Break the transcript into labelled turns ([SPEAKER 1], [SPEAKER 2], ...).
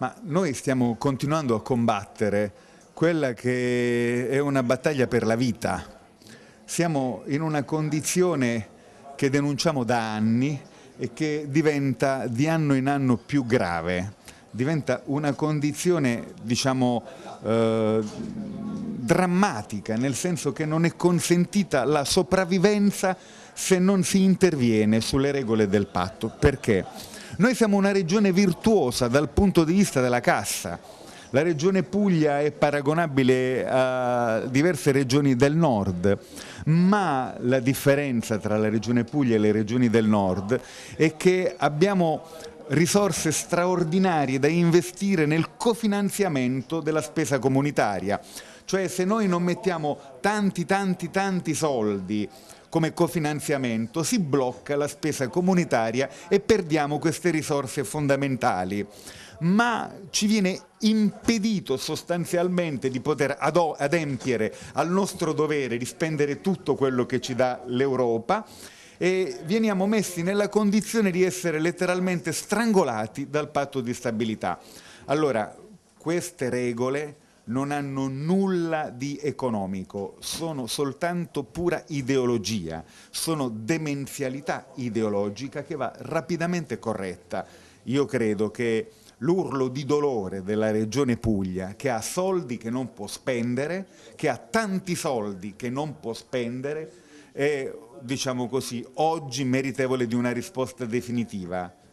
[SPEAKER 1] Ma noi stiamo continuando a combattere quella che è una battaglia per la vita. Siamo in una condizione che denunciamo da anni e che diventa di anno in anno più grave. Diventa una condizione, diciamo, eh, drammatica, nel senso che non è consentita la sopravvivenza se non si interviene sulle regole del patto. Perché? Noi siamo una regione virtuosa dal punto di vista della cassa. La regione Puglia è paragonabile a diverse regioni del nord, ma la differenza tra la regione Puglia e le regioni del nord è che abbiamo risorse straordinarie da investire nel cofinanziamento della spesa comunitaria. Cioè se noi non mettiamo tanti tanti tanti soldi come cofinanziamento si blocca la spesa comunitaria e perdiamo queste risorse fondamentali ma ci viene impedito sostanzialmente di poter adempiere al nostro dovere di spendere tutto quello che ci dà l'Europa e veniamo messi nella condizione di essere letteralmente strangolati dal patto di stabilità. Allora, queste regole non hanno nulla di economico, sono soltanto pura ideologia, sono demenzialità ideologica che va rapidamente corretta. Io credo che l'urlo di dolore della regione Puglia, che ha soldi che non può spendere, che ha tanti soldi che non può spendere, è, diciamo così, oggi meritevole di una risposta definitiva.